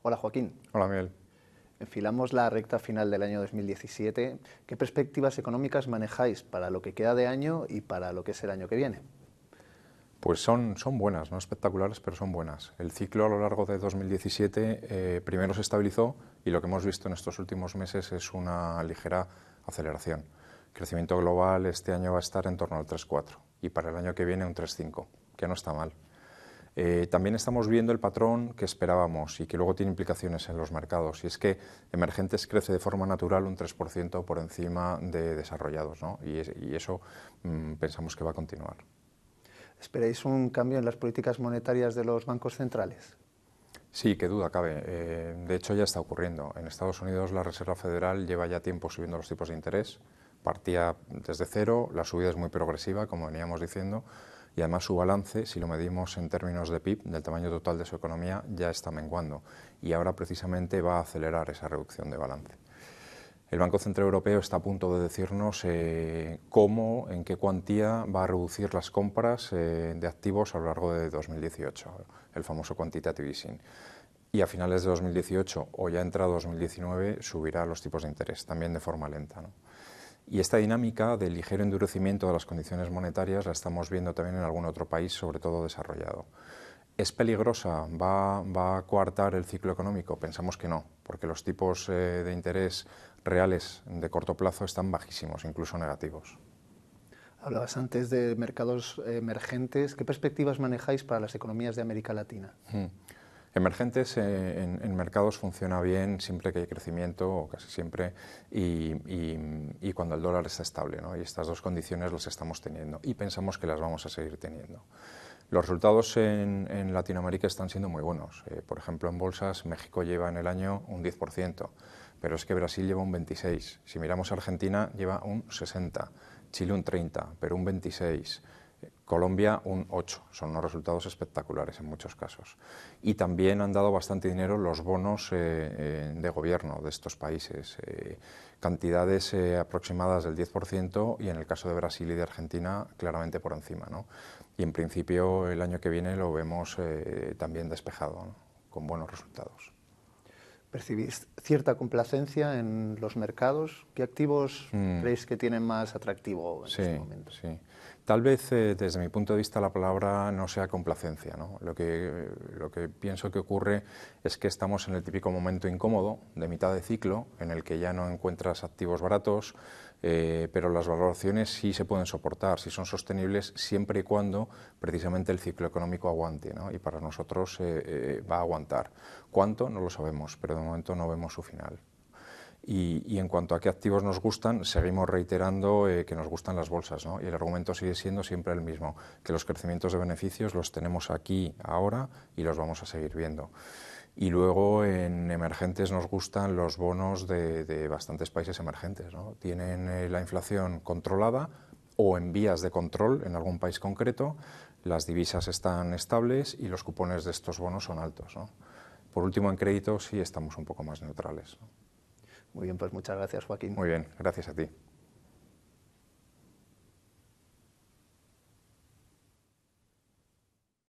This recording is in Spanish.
Hola Joaquín. Hola Miguel. Enfilamos la recta final del año 2017. ¿Qué perspectivas económicas manejáis para lo que queda de año y para lo que es el año que viene? Pues son, buenas, no espectaculares, pero son buenas. El ciclo a lo largo de 2017 eh, primero se estabilizó y lo que hemos visto en estos últimos meses es una ligera aceleración. crecimiento global este año va a estar en torno al 3,4 y para el año que viene un 3,5, que no está mal. Eh, también estamos viendo el patrón que esperábamos y que luego tiene implicaciones en los mercados, y es que emergentes crece de forma natural un 3% por encima de desarrollados, ¿no? y, eso mm, pensamos que va a continuar. ¿Esperáis un cambio en las políticas monetarias de los bancos centrales? Sí, qué duda cabe. Eh, de hecho, ya está ocurriendo. En Estados Unidos la Reserva Federal lleva ya tiempo subiendo los tipos de interés. Partía desde cero, la subida es muy progresiva, como veníamos diciendo, y además su balance, si lo medimos en términos de PIB, del tamaño total de su economía, ya está menguando. Y ahora precisamente va a acelerar esa reducción de balance. El Banco Central Europeo está a punto de decirnos eh, cómo, en qué cuantía va a reducir las compras eh, de activos a lo largo de 2018, el famoso quantitative easing. Y a finales de 2018 o ya entra 2019 subirá los tipos de interés, también de forma lenta. Y esta dinámica de ligero endurecimiento de las condiciones monetarias la estamos viendo también en algún otro país, sobre todo desarrollado. ¿Es peligrosa? ¿Va, a coartar el ciclo económico? Pensamos que no, porque los tipos eh, de interés reales de corto plazo están bajísimos, incluso negativos. Hablabas antes de mercados emergentes. ¿Qué perspectivas manejáis para las economías de América Latina? Hmm. Emergentes eh, en, mercados funciona bien siempre que hay crecimiento, o casi siempre, y, cuando el dólar está estable. Y estas dos condiciones las estamos teniendo y pensamos que las vamos a seguir teniendo. Los resultados en, Latinoamérica están siendo muy buenos. Eh, por ejemplo, en bolsas México lleva en el año un 10%, pero es que Brasil lleva un 26%. Si miramos Argentina lleva un 60%, Chile un 30%, Perú un 26%. Colombia un 8, son unos resultados espectaculares en muchos casos. Y también han dado bastante dinero los bonos eh, eh, de gobierno de estos países, eh, cantidades aproximadas del 10% y en el caso de Brasil y de Argentina claramente por encima. ¿no? Y en principio el año que viene lo vemos también despejado, con buenos resultados. ¿Percibís cierta complacencia en los mercados? ¿Qué activos mm. creéis que tienen más atractivo en este momento? Sí. Tal vez eh, desde mi punto de vista la palabra no sea complacencia. Lo, que, pienso que ocurre es que estamos en el típico momento incómodo de mitad de ciclo en el que ya no encuentras activos baratos, eh, pero las valoraciones sí se pueden soportar, si son sostenibles siempre y cuando precisamente el ciclo económico aguante y para nosotros eh, va a aguantar. ¿Cuánto? No lo sabemos, pero de momento no vemos su final. Y, en cuanto a qué activos nos gustan, seguimos reiterando eh, que nos gustan las bolsas. ¿no? Y el argumento sigue siendo siempre el mismo, que los crecimientos de beneficios los tenemos aquí, ahora, y los vamos a seguir viendo. Y luego en emergentes nos gustan los bonos de, de bastantes países emergentes. ¿no? Tienen eh, la inflación controlada o en vías de control en algún país concreto, las divisas están estables y los cupones de estos bonos son altos. ¿no? Por último, en créditos sí estamos un poco más neutrales. ¿no? Muy bien, pues muchas gracias, Joaquín. Muy bien, gracias a ti.